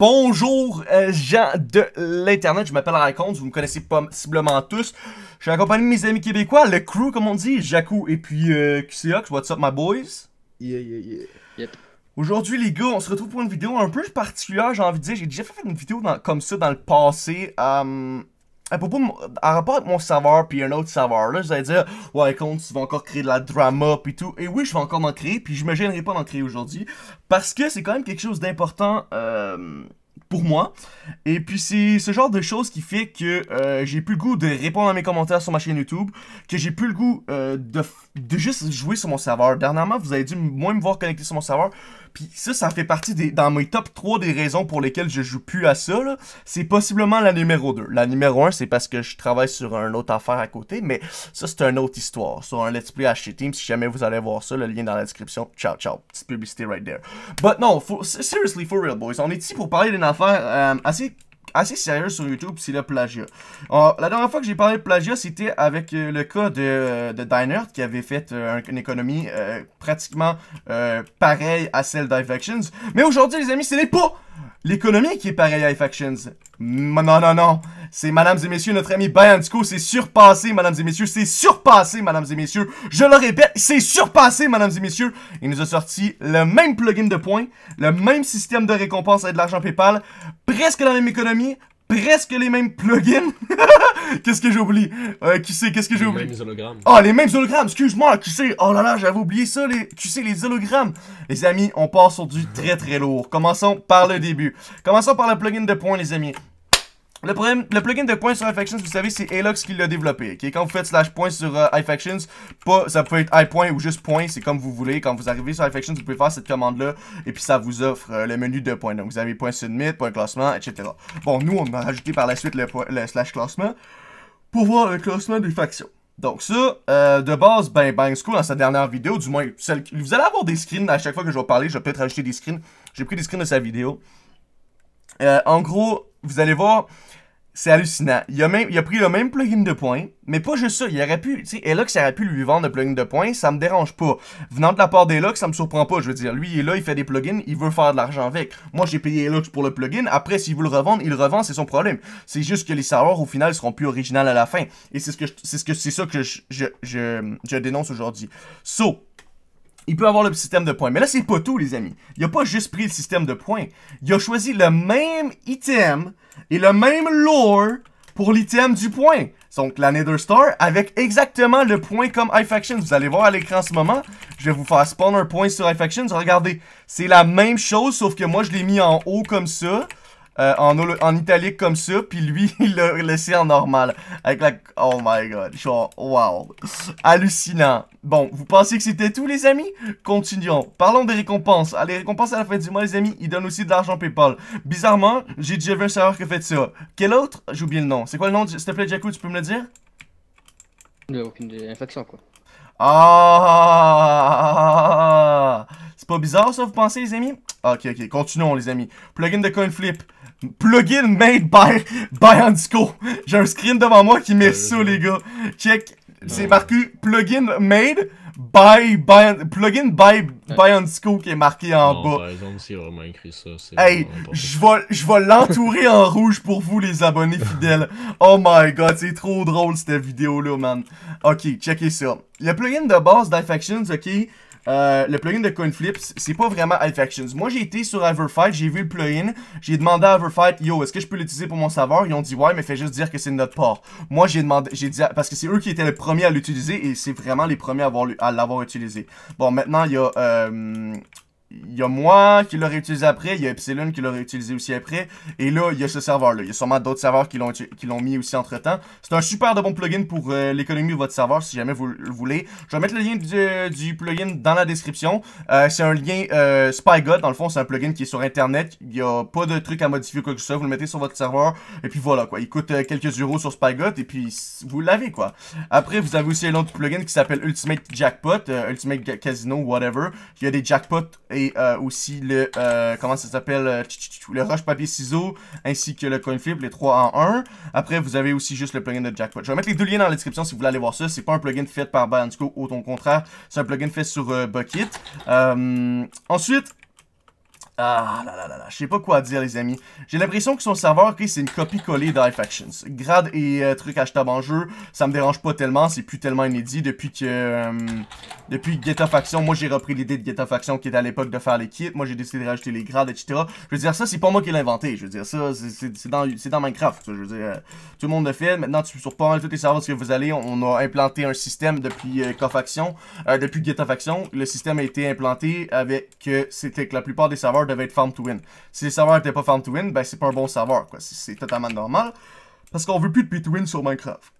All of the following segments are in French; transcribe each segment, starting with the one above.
Bonjour euh, gens de l'internet, je m'appelle Raconte, vous me connaissez possiblement tous. Je suis accompagné de mes amis québécois, le crew comme on dit, Jacou et puis euh, QCOX, what's up my boys? Yeah yeah yeah. Yep. Aujourd'hui les gars, on se retrouve pour une vidéo un peu particulière, j'ai envie de dire, j'ai déjà fait une vidéo comme ça dans le passé. Hum, à propos, à rapport avec mon serveur puis un autre serveur, là, Je dire, ouais, compte, tu vas encore créer de la drama puis tout. Et oui, je vais encore en créer, puis je me gênerai pas d'en créer aujourd'hui, parce que c'est quand même quelque chose d'important euh, pour moi. Et puis c'est ce genre de choses qui fait que euh, j'ai plus le goût de répondre à mes commentaires sur ma chaîne YouTube, que j'ai plus le goût euh, de, de, juste jouer sur mon serveur. Dernièrement, vous avez dû moins me voir connecté sur mon serveur. Puis ça, ça fait partie des, dans mes top 3 des raisons pour lesquelles je joue plus à ça. C'est possiblement la numéro 2. La numéro 1, c'est parce que je travaille sur un autre affaire à côté, mais ça, c'est une autre histoire. Sur un Let's Play HT Team, si jamais vous allez voir ça, le lien dans la description. Ciao, ciao. Petite publicité right there. But non, seriously, for real, boys. On est ici pour parler d'une affaire euh, assez assez sur YouTube, c'est le plagiat. Oh, la dernière fois que j'ai parlé de plagiat, c'était avec euh, le cas de, euh, de Diner qui avait fait une économie pratiquement pareille à celle d'Ivections. Mais aujourd'hui, les amis, ce n'est pas L'économie qui est pareille à Factions. Non, non, non. C'est, mesdames et messieurs, notre ami Bayantico, c'est surpassé, mesdames et messieurs. C'est surpassé, mesdames et messieurs. Je le répète, c'est surpassé, mesdames et messieurs. Il nous a sorti le même plugin de points, le même système de récompense avec de l'argent PayPal, presque la même économie, presque les mêmes plugins. qu'est-ce que j'oublie euh, Qui sait Qu'est-ce que j'ai oublié Les mêmes hologrammes. Ah, les mêmes hologrammes, excuse-moi, qui sait Oh là là, j'avais oublié ça, les... tu sais les hologrammes Les amis, on part sur du très très lourd. Commençons par le début. Commençons par le plugin de points, les amis. Le, problème, le plugin de points sur iFactions, vous savez, c'est Alox qui l'a développé. Okay? Quand vous faites slash points sur euh, iFactions, pas, ça peut être iPoint ou juste point, c'est comme vous voulez. Quand vous arrivez sur iFactions, vous pouvez faire cette commande-là, et puis ça vous offre euh, le menu de points. Donc vous avez point submit, point classement, etc. Bon, nous, on a rajouté par la suite le, slash classement pour voir le classement des factions. Donc ça, euh, de base, ben Bang School dans sa dernière vidéo, du moins, celle, vous allez avoir des screens à chaque fois que je vais parler, je vais peut-être rajouter des screens. J'ai pris des screens de sa vidéo. Euh, en gros, vous allez voir, c'est hallucinant. Il a, pris le même plugin de points, mais pas juste ça. Il aurait pu, tu sais, aurait pu lui vendre le plugin de points, ça me dérange pas. Venant de la part d'Elox, ça me surprend pas. Je veux dire, lui, il est là, il fait des plugins, il veut faire de l'argent avec. Moi, j'ai payé Elox pour le plugin. Après, s'il veut le revendre, il le revend, c'est son problème. C'est juste que les serveurs, au final, seront plus originales à la fin. Et c'est ce que, c'est ce que, c'est ça que je, je dénonce aujourd'hui. So, il peut avoir le système de points. Mais là, c'est pas tout, les amis. Il a pas juste pris le système de points. Il a choisi le même item et le même lore pour l'item du point. Donc, la Nether Star avec exactement le point comme iFaction. Vous allez voir à l'écran en ce moment. Je vais vous faire spawner point sur iFactions. Regardez, c'est la même chose, sauf que moi, je l'ai mis en haut comme ça. Euh, en, en, italique comme ça, puis lui, il l'a laissé en normal. Avec la... Oh my god, genre, wow. Hallucinant. Bon, vous pensez que c'était tout, les amis? Continuons. Parlons des récompenses. Ah, les récompenses à la fin du mois, les amis, ils donnent aussi de l'argent Paypal. Bizarrement, j'ai déjà vu un serveur qui fait ça. Quel autre? J'ai oublié le nom. C'est quoi le nom? S'il te plaît, tu peux me le dire? Il a aucune infection, quoi. Ah! pas bizarre ça, vous pensez, les amis? Ok, ok, continuons, les amis. Plugin de coin flip. Plugin made by, by J'ai un screen devant moi qui met ça, les gars. Check. C'est marqué plugin made by, by plugin by qui est marqué en bas. Hey, je vais, je vais l'entourer en rouge pour vous, les abonnés fidèles. Oh my god, c'est trop drôle cette vidéo-là, man. Ok, checkez ça. Le plugin de base d'Ifactions, ok, euh, le plugin de Coinflips, c'est pas vraiment Actions. Moi, j'ai été sur Everfight, j'ai vu le plugin, j'ai demandé à Everfight, yo, est-ce que je peux l'utiliser pour mon serveur? Ils ont dit ouais, mais fais juste dire que c'est notre port. Moi, j'ai demandé, j'ai dit, parce que c'est eux qui étaient les premiers à l'utiliser et c'est vraiment les premiers à l'avoir utilisé. Bon, maintenant, il y a, euh, il y a moi qui l'aurais utilisé après, il y a Epsilon qui l'aurait utilisé aussi après, et là, il y a ce serveur-là. Il y a sûrement d'autres serveurs qui l'ont mis aussi entre-temps. C'est un super de bon plugin pour euh, l'économie de votre serveur, si jamais vous le voulez. Je vais mettre le lien du, du plugin dans la description. Euh, c'est un lien euh, dans le fond, c'est un plugin qui est sur Internet. Il n'y a pas de truc à modifier quoi que ce soit. Vous le mettez sur votre serveur, et puis voilà, quoi. Il coûte euh, quelques euros sur Spygot et puis vous l'avez, quoi. Après, vous avez aussi un autre plugin qui s'appelle Ultimate Jackpot, euh, Ultimate Casino, whatever. Il y a des jackpots et et euh, aussi le, euh, comment ça s'appelle, euh, le roche-papier-ciseaux, ainsi que le coin flip, les 3 en 1. Après, vous avez aussi juste le plugin de Jackpot. Je vais mettre les deux liens dans la description si vous voulez aller voir ça. C'est pas un plugin fait par Bandico, au ton contraire, c'est un plugin fait sur Bucket. ensuite, ah là je sais pas quoi dire les amis. J'ai l'impression que son serveur, c'est une copie-collée Factions. Grade et euh, trucs achetables en jeu, ça me dérange pas tellement, c'est plus tellement inédit depuis que... Euh, depuis Geta Faction, moi j'ai repris l'idée de Geta Faction qui était à l'époque de faire les kits, moi j'ai décidé de rajouter les grades, etc. Je veux dire, ça c'est pas moi qui l'ai inventé, je veux dire, ça c'est dans, dans Minecraft, je veux dire, euh, tout le monde le fait, maintenant tu, sur pas mal tous les serveurs que vous allez, on, a implanté un système depuis Faction, depuis Geta Faction, le système a été implanté avec, que c'était que la plupart des serveurs devait être farm to win. Si les serveurs n'étaient pas farm to win, ben c'est pas un bon serveur, quoi. C'est totalement normal. Parce qu'on veut plus de pay to win sur Minecraft.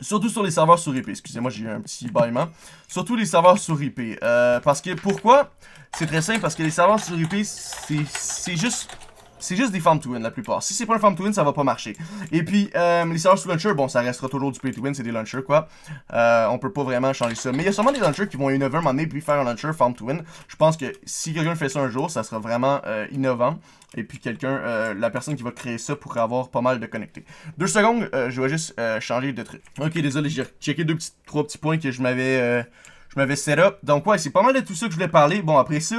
Surtout sur les serveurs sur IP. Excusez-moi, j'ai eu un petit bâillement. Surtout les serveurs sur IP. Euh, parce que pourquoi C'est très simple, parce que les serveurs sur IP, c'est juste c'est juste des farm to win la plupart. Si c'est pas un farm to win, ça va pas marcher. Et puis, euh, les les sous launcher, bon, ça restera toujours du play to win, c'est des launchers quoi. Euh, on peut pas vraiment changer ça. Mais il y a sûrement des launchers qui vont innover un moment donné puis faire un launcher farm to win. Je pense que si quelqu'un fait ça un jour, ça sera vraiment euh, innovant. Et puis quelqu'un, la personne qui va créer ça pourrait avoir pas mal de connectés. Deux secondes, je vais juste changer de truc. Ok, désolé, j'ai checké deux petits, trois petits points que je m'avais je m'avais set up. Donc ouais, c'est pas mal de tout ça que je voulais parler. Bon, après ça,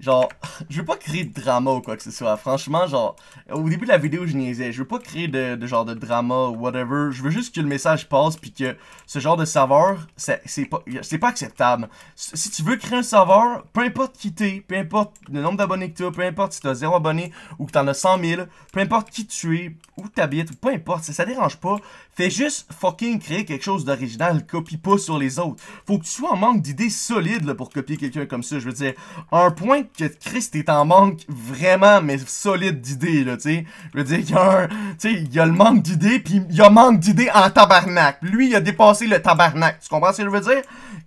genre, je veux pas créer de drama ou quoi que ce soit. Franchement, genre, au début de la vidéo, je niaisais. Je veux pas créer de, de genre de drama ou whatever. Je veux juste que le message passe puis que ce genre de saveur, c'est pas, pas acceptable. Si tu veux créer un saveur, peu importe qui t'es, peu importe le nombre d'abonnés que t'as, peu importe si t'as 0 abonnés ou que t'en as 100 000, peu importe qui tu es, où t'habites, peu importe, ça, ça dérange pas. Fais juste fucking créer quelque chose d'original, copie pas sur les autres. Faut que tu sois en manque d'idées solides pour copier quelqu'un comme ça. Je veux dire, un point que Chris, t'es en manque vraiment, mais solide d'idées, là, tu sais. Je veux dire, il y a un, tu y a le manque d'idées, puis il y a manque d'idées en tabarnak. Lui, il a dépassé le tabarnak. Tu comprends ce que je veux dire?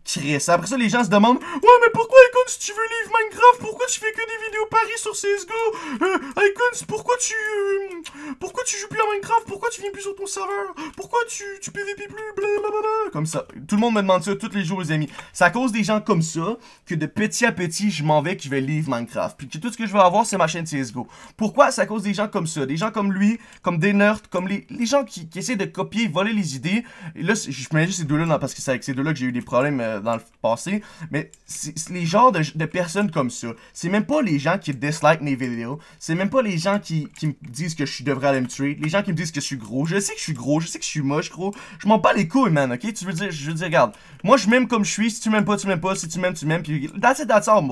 Chris. Après ça, les gens se demandent, ouais, mais pourquoi, Icons, tu veux livre Minecraft, pourquoi tu fais que des vidéos paris sur CSGO? Icons, euh, pourquoi tu, euh, pourquoi tu joues plus à Minecraft? Pourquoi tu viens plus sur ton serveur? Pourquoi tu, tu PVP plus? Blablabla. Comme ça. Tout le monde me demande ça tous les jours, les amis. C'est à cause des gens comme ça que de petit à petit, je m'en vais, que je vais Minecraft. Puis que tout ce que je veux avoir, c'est ma chaîne CSGO. Pourquoi? C'est à cause des gens comme ça. Des gens comme lui, comme des nerds, comme les, les gens qui, qui, essaient de copier, voler les idées. Et là, je mets juste ces deux-là parce que c'est avec ces deux-là que j'ai eu des problèmes euh, dans le passé. Mais c'est les genres de, personnes comme ça. C'est même pas les gens qui dislike mes vidéos. C'est même pas les gens qui, qui me disent que je devrais aller me tuer. Les gens qui me disent que je suis gros. Je sais que je suis gros. Je sais que je suis moche, gros. Je m'en bats les couilles, man, ok? Tu veux dire, je veux dire, regarde. Moi, je m'aime comme je suis. Si tu m'aimes pas, tu m'aimes pas. Si tu m'aimes, tu m'aimes. Puis that's it, that's all,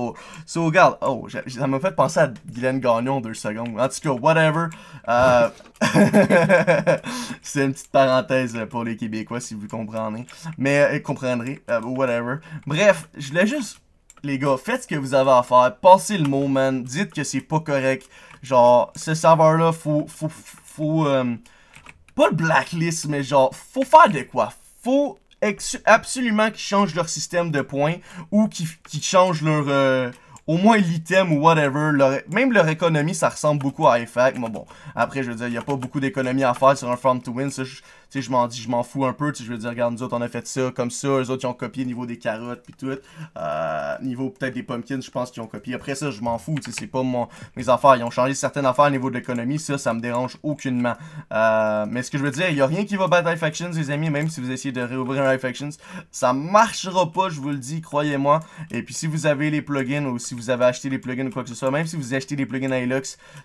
So, regarde. Oh, ça m'a fait penser à Guylaine Gagnon deux secondes. En tout cas, whatever. Euh, c'est une petite parenthèse pour les Québécois si vous comprenez. Mais euh, comprendrez. Euh, whatever. Bref, je voulais juste les gars, faites ce que vous avez à faire, passez le mot, man, dites que c'est pas correct. Genre, ce serveur-là, faut, faut, faut, pas le blacklist, mais genre, faut faire de quoi? Faut absolument qu'ils changent leur système de points ou qu'ils changent leur, au moins l'item ou whatever, même leur économie, ça ressemble beaucoup à IFAC. Mais bon, après, je veux dire, il n'y a pas beaucoup d'économie à faire sur un Farm to Win je m'en dis, je m'en fous un peu, je veux dire, regarde, nous autres, on a fait ça comme ça, les autres, ils ont copié niveau des carottes, puis tout, niveau peut-être des pumpkins, je pense qu'ils ont copié. Après ça, je m'en fous, c'est pas mon, mes affaires. Ils ont changé certaines affaires au niveau de l'économie, ça, ça me dérange aucunement. mais ce que je veux dire, il n'y a rien qui va battre Factions, les amis, même si vous essayez de réouvrir un Factions, ça marchera pas, je vous le dis, croyez-moi. Et puis si vous avez les plugins ou si vous avez acheté les plugins ou quoi que ce soit, même si vous achetez les plugins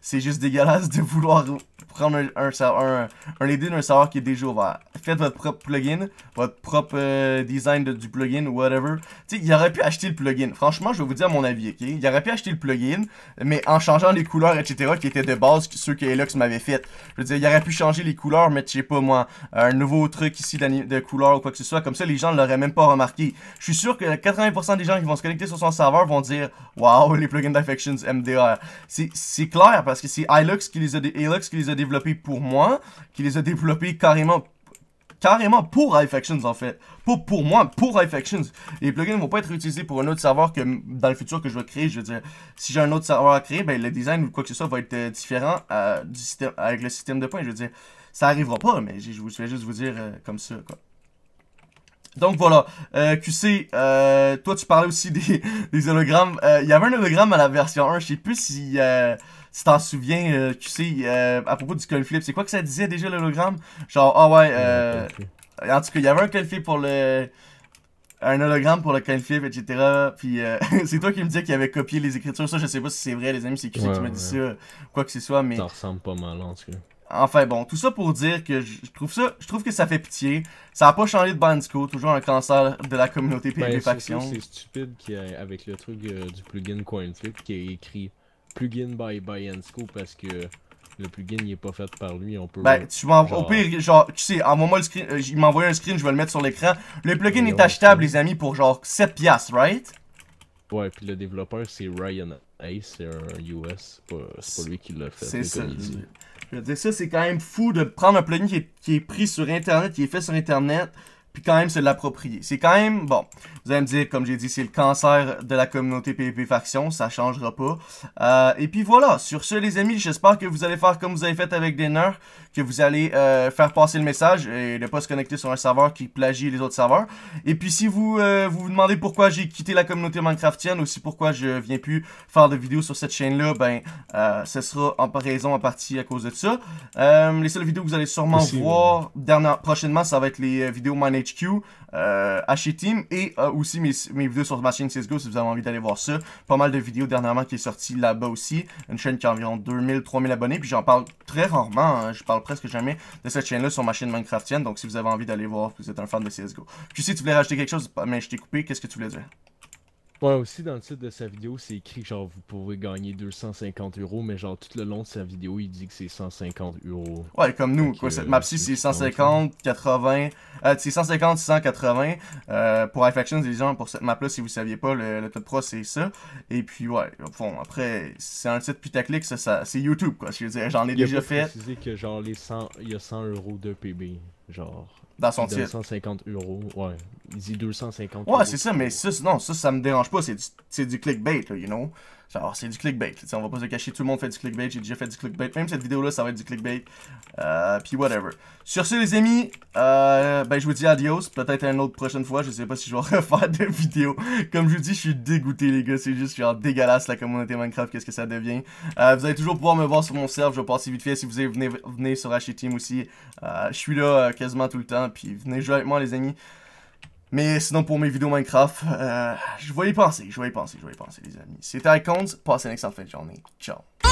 c'est juste dégueulasse de vouloir prendre un, un, un, un, un qui est déjà ouvert. Faites votre propre plugin, votre propre euh, design du plugin, whatever. Tu sais, il aurait pu acheter le plugin. Franchement, je vais vous dire mon avis, ok? Il aurait pu acheter le plugin, mais en changeant les couleurs, etc., qui étaient de base ceux que m'avait fait. Je veux dire, il aurait pu changer les couleurs, mais je sais pas moi, un nouveau truc ici de couleur ou quoi que ce soit. Comme ça, les gens ne l'auraient même pas remarqué. Je suis sûr que 80% des gens qui vont se connecter sur son serveur vont dire Waouh, les plugins d'Affections MDR. C'est clair parce que c'est Hilux qui les a, qui les a développés pour moi, qui les a développés carrément carrément pour Actions en fait. pour pour moi, pour Actions. Les plugins ne vont pas être utilisés pour un autre serveur que dans le futur que je vais créer. Je veux dire, si j'ai un autre serveur à créer, ben, le design ou quoi que ce soit va être euh, différent euh, avec le système de points. Je veux dire, ça arrivera pas, mais je vous fais juste vous dire euh, comme ça. Quoi. Donc voilà, euh, QC, euh, toi tu parlais aussi des, hologrammes. Euh, il y avait un hologramme à la version 1, je sais plus si, euh, si t'en souviens, QC, à propos du C'est quoi que ça disait déjà l'hologramme Genre, ah ouais, en tout cas, il y avait un pour le... Un hologramme pour le etc. Puis c'est toi qui me disais qu'il y avait copié les écritures. Ça, je sais pas si c'est vrai, les amis, c'est QC qui m'a dit ça, quoi que ce soit, mais... Ça ressemble pas mal en tout cas. Enfin bon, tout ça pour dire que je trouve ça, je trouve que ça fait pitié. Ça a pas changé de Bandico, toujours un cancer de la communauté périphéfaction. Ben, c'est stupide avec le truc euh, du plugin CoinFlip qui est écrit plugin by Biansco » parce que le plugin n'est pas fait par lui, on peut. Ben, tu au pire, genre, tu sais, envoie-moi le screen, euh, il m'a envoyé un screen, je vais le mettre sur l'écran. Le plugin est achetable, les amis, pour genre 7$, right? Ouais, puis le développeur c'est Ryan Ace, c'est un US, c'est pas, lui qui l'a fait. C'est ça. Je veux dire, ça, c'est quand même fou de prendre un plugin qui est, qui est, pris sur Internet, qui est fait sur Internet, puis quand même se l'approprier. C'est quand même, bon, vous allez me dire, comme j'ai dit, c'est le cancer de la communauté PvP Faction, ça changera pas. Euh, et puis voilà, sur ce les amis, j'espère que vous allez faire comme vous avez fait avec Dinner, que vous allez euh, faire passer le message et ne pas se connecter sur un serveur qui plagie les autres serveurs. Et puis si vous euh, vous, demandez pourquoi j'ai quitté la communauté Minecraftienne, aussi pourquoi je viens plus faire de vidéos sur cette chaîne-là, ben, ce sera en raison en partie à cause de ça. les seules vidéos que vous allez sûrement voir dernière, prochainement, ça va être les vidéos Minecraft. HQ, euh, Team et euh, aussi mes, vidéos sur ma chaîne CSGO si vous avez envie d'aller voir ça. Pas mal de vidéos dernièrement qui est sorti là-bas aussi. Une chaîne qui a environ 2000-3000 abonnés. Puis j'en parle très rarement, hein. je parle presque jamais de cette chaîne-là sur ma chaîne Minecraftienne. Donc si vous avez envie d'aller voir, vous êtes un fan de CSGO. Puis si tu voulais rajouter quelque chose, mais je t'ai coupé, qu'est-ce que tu voulais dire? Ouais, aussi dans le titre de sa vidéo, c'est écrit genre vous pouvez gagner 250 euros, mais genre tout le long de sa vidéo, il dit que c'est 150 euros. Ouais, comme nous, quoi. cette map-ci, c'est 150, 80. Euh, c'est 150, 180 Euh, pour Infection, Division pour cette map-là, si vous saviez pas, le, top 3, c'est ça. Et puis, ouais, bon, après, c'est un titre putaclic, ça, ça c'est YouTube, quoi. Je veux dire, j'en ai déjà fait. que genre, les 100, il y a 100 euros de PB. Genre dans son titre. 250 euros, ouais. Il dit 250 Ouais, c'est ça, mais ça, non, ça, ça me dérange pas. C'est du, du clickbait, là, you know. Genre, oh, c'est du clickbait. on va pas se cacher, tout le monde fait du clickbait. J'ai déjà fait du clickbait. Même cette vidéo-là, ça va être du clickbait. Euh, puis whatever. Sur ce, les amis, euh, ben, je vous dis adios. Peut-être une autre prochaine fois. Je sais pas si je vais refaire des vidéos Comme je vous dis, je suis dégoûté, les gars. C'est juste genre dégueulasse la communauté Minecraft. Qu'est-ce que ça devient. Euh, vous allez toujours pouvoir me voir sur mon serve. Je vais passer vite fait. Si vous venez, venez sur HT Team aussi. je suis là quasiment tout le temps. Puis venez jouer avec moi, les amis. Mais sinon, pour mes vidéos Minecraft, euh, je vais penser, je vais y penser, je vais y penser, les amis. C'était Icons, passez une excellente fin de journée. Ciao.